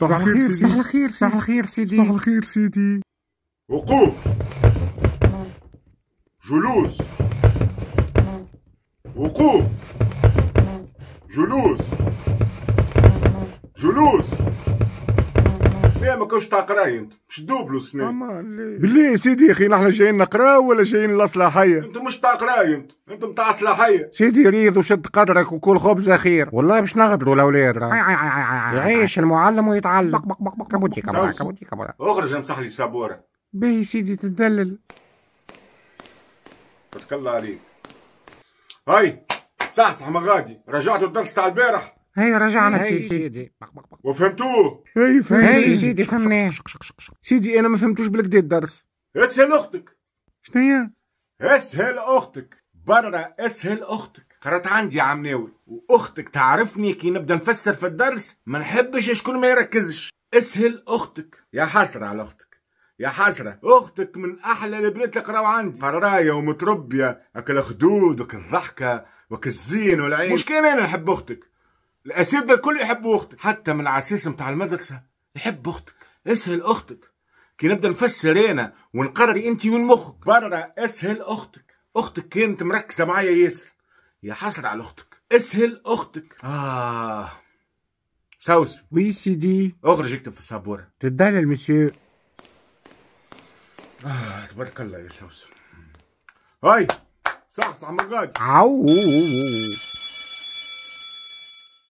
صباح الخير صباح الخير صباح الخير سيدي صباح الخير سيدي وقوف جلوس وقوف جلوس جلوس عليها ما كنتش تاع قرايه انت شدوا بلوس بالله سيدي اخي نحن جايين نقراو ولا جايين للاصلاحيه انت مش تاع قرايه انت انت نتاع اصلاحيه سيدي ريض وشد قدرك وكل خبز خير والله باش نغدروا الاولاد يعيش المعلم ويتعلم بق بق بق بق كبودي كبودي كبودي كبودي اخرج امسح لي السابوره باهي سيدي تدلل تبارك الله عليك هاي صح صح غادي رجعتوا الدرس تاع البارح هي رجعنا سيدي سيدي وفهمتوه اي فهمت سيدي فهمناه سيدي انا ما فهمتوش بالكدا الدرس اسهل اختك شنو هي اسهل اختك برا اسهل اختك قرات عندي يا عم ناوي واختك تعرفني كي نبدا نفسر في الدرس ما نحبش شكون ما يركزش اسهل اختك يا حسره على اختك يا حسره اختك من احلى البنات اللي قراو عندي قرايه ومتربيه اكل خدود وكالضحكه وكالزين والعين مش كان انا نحب اختك الاسيد ده الكل يحب اختك حتى من العسيس بتاع المدرسه يحب اختك اسهل اختك كي نبدا نفسر انا ونقرر انت من مخك برا اسهل اختك اختك كانت مركزه معايا ياسر يا حسر على اختك اسهل اختك اه ساوس وي سيدي اخرج اكتب في السبوره تدعي المسيو اه تبارك الله يا ساوس هاي صح صح مقاد عو